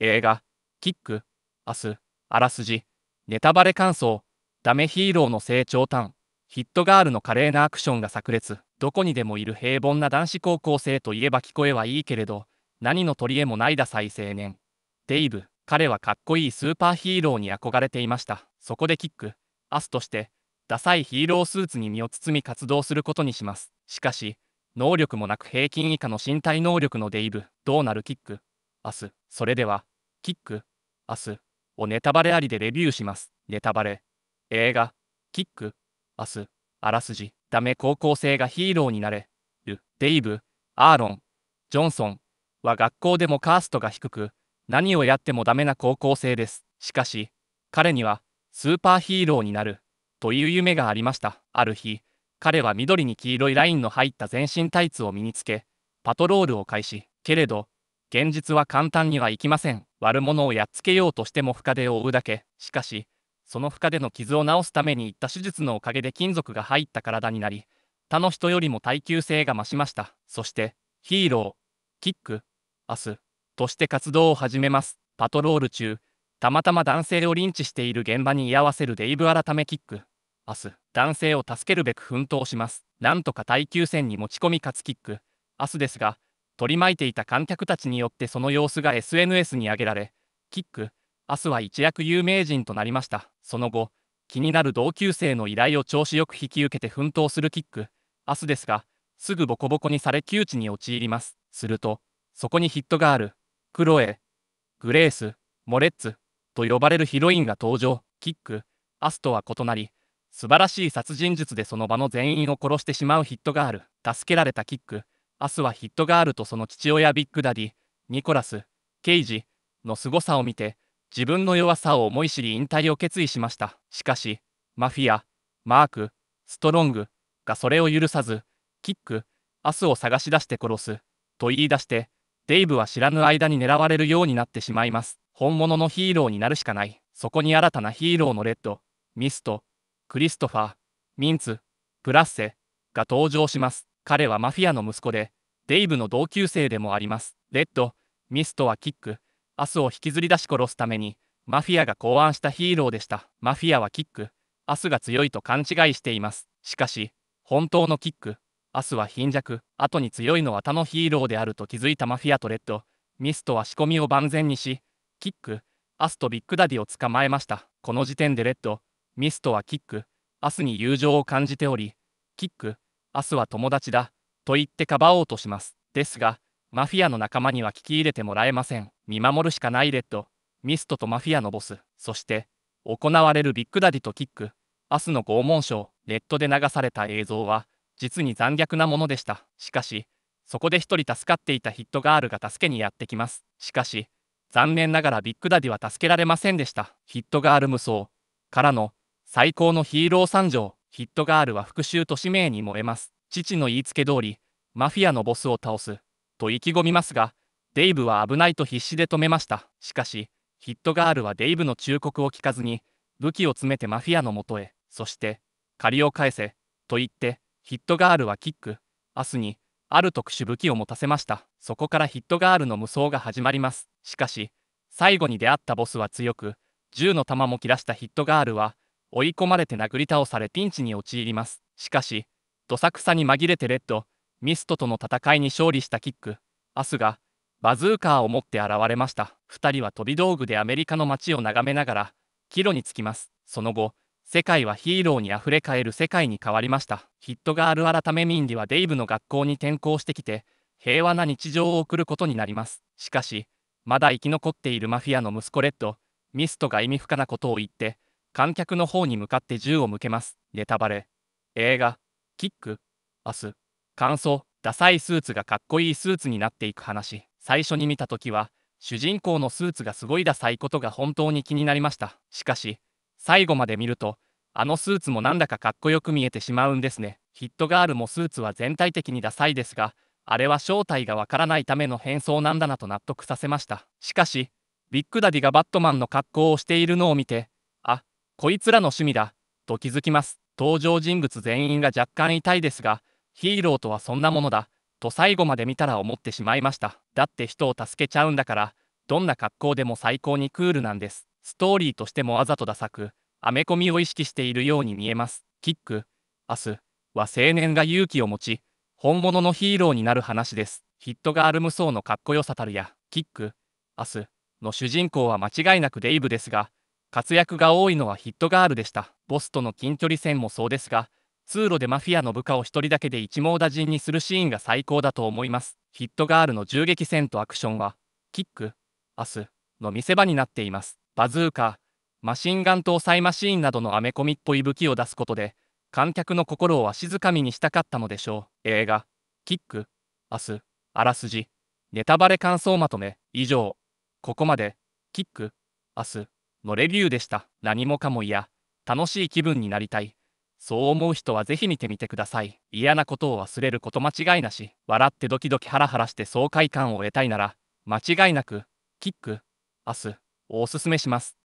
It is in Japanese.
映画、キック、明日、あらすじ、ネタバレ感想、ダメヒーローの成長ターン、ヒットガールの華麗なアクションが炸裂、どこにでもいる平凡な男子高校生といえば聞こえはいいけれど、何の取り柄もないだい青年。デイブ、彼はかっこいいスーパーヒーローに憧れていました。そこでキック、アスとして、ダサいヒーロースーツに身を包み活動することにします。しかし、能力もなく平均以下の身体能力のデイブ、どうなるキック、アス、それでは、キック、明日をネタバレありでレビューします。ネタバレ。映画、キック、明日、あらすじ、ダメ高校生がヒーローになれる、デイブ、アーロン、ジョンソンは学校でもカーストが低く、何をやってもダメな高校生です。しかし、彼にはスーパーヒーローになるという夢がありました。ある日、彼は緑に黄色いラインの入った全身タイツを身につけ、パトロールを開始。けれど、現実は簡単にはいきません。悪者をやっつけようとしても深手を負うだけ。しかし、その深手の傷を治すために行った手術のおかげで金属が入った体になり、他の人よりも耐久性が増しました。そして、ヒーロー、キック、アス、として活動を始めます。パトロール中、たまたま男性をリンチしている現場に居合わせるデイブ改めキック、アス、男性を助けるべく奮闘します。なんとか耐久戦に持ち込み勝つキック、アスですが、取り巻いていた観客たちによってその様子が SNS に上げられ、キック、明日は一躍有名人となりました。その後、気になる同級生の依頼を調子よく引き受けて奮闘するキック、明日ですが、すぐボコボコにされ窮地に陥ります。すると、そこにヒットがある、クロエ、グレース、モレッツ、と呼ばれるヒロインが登場、キック、アスとは異なり、素晴らしい殺人術でその場の全員を殺してしまうヒットがある。助けられたキック、明日はヒットガールとその父親ビッグダディ、ニコラス、ケイジの凄さを見て、自分の弱さを思い知り引退を決意しました。しかし、マフィア、マーク、ストロングがそれを許さず、キック、明日を探し出して殺す、と言い出して、デイブは知らぬ間に狙われるようになってしまいます。本物のヒーローになるしかない。そこに新たなヒーローのレッド、ミスト、クリストファー、ミンツ、プラッセが登場します。彼はマフィアの息子で、デイブの同級生でもあります。レッド、ミストはキック、アスを引きずり出し殺すために、マフィアが考案したヒーローでした。マフィアはキック、アスが強いと勘違いしています。しかし、本当のキック、アスは貧弱、後に強いのは他のヒーローであると気づいたマフィアとレッド、ミストは仕込みを万全にし、キック、アスとビッグダディを捕まえました。この時点でレッド、ミストはキック、アスに友情を感じており、キック、明日は友達だ、と言ってかばおうとします。ですが、マフィアの仲間には聞き入れてもらえません。見守るしかないレッド、ミストとマフィアのボス、そして、行われるビッグダディとキック、明日の拷問ショー、ネットで流された映像は、実に残虐なものでした。しかし、そこで一人助かっていたヒットガールが助けにやってきます。しかし、残念ながらビッグダディは助けられませんでした。ヒットガール無双からの最高のヒーロー参上。ヒットガールは復讐と使命に燃えます。父の言いつけ通り、マフィアのボスを倒す、と意気込みますが、デイブは危ないと必死で止めました。しかし、ヒットガールはデイブの忠告を聞かずに、武器を詰めてマフィアのもとへ、そして、借りを返せ、と言って、ヒットガールはキック、アスに、ある特殊武器を持たせました。そこからヒットガールの無双が始まります。しかし、最後に出会ったボスは強く、銃の弾も切らしたヒットガールは、追い込まれて殴り倒されピンチに陥ります。しかし、どさくさに紛れてレッド、ミストとの戦いに勝利したキック、アスが、バズーカーを持って現れました。二人は飛び道具でアメリカの街を眺めながら、帰路に着きます。その後、世界はヒーローにあふれかえる世界に変わりました。ヒットガあル改めミンディはデイブの学校に転校してきて、平和な日常を送ることになります。しかし、まだ生き残っているマフィアの息子レッド、ミストが意味深なことを言って、観客の方に向かって銃を向けます。ネタバレ。映画、キック、明日、感想、ダサいスーツがかっこいいスーツになっていく話。最初に見た時は、主人公のスーツがすごいダサいことが本当に気になりました。しかし、最後まで見ると、あのスーツもなんだかかっこよく見えてしまうんですね。ヒットガールもスーツは全体的にダサいですが、あれは正体がわからないための変装なんだなと納得させました。しかし、ビッグダディがバットマンの格好をしているのを見て、あ、こいつらの趣味だ、と気づきます。登場人物全員が若干痛いですが、ヒーローとはそんなものだ、と最後まで見たら思ってしまいました。だって人を助けちゃうんだから、どんな格好でも最高にクールなんです。ストーリーとしてもあざとダサく、アメコミを意識しているように見えます。キック、アスは青年が勇気を持ち、本物のヒーローになる話です。ヒットガール無双のかっこよさたるや、キック、アスの主人公は間違いなくデイブですが、活躍が多いのはヒットガールでした。ボスとの近距離戦もそうですが、通路でマフィアの部下を一人だけで一網打尽にするシーンが最高だと思います。ヒットガールの銃撃戦とアクションは、キック、アスの見せ場になっています。バズーカ、マシンガン搭載マシーンなどのアメコミっぽい武器を出すことで、観客の心をしづかみにしたかったのでしょう。映画、キック、アス、あらすじ、ネタバレ感想まとめ、以上。ここまで、キック、アス、のレビューでした。何もかも嫌。楽しい気分になりたい。そう思う人はぜひ見てみてください。嫌なことを忘れること間違いなし。笑ってドキドキハラハラして爽快感を得たいなら、間違いなく、キック、明日、おすすめします。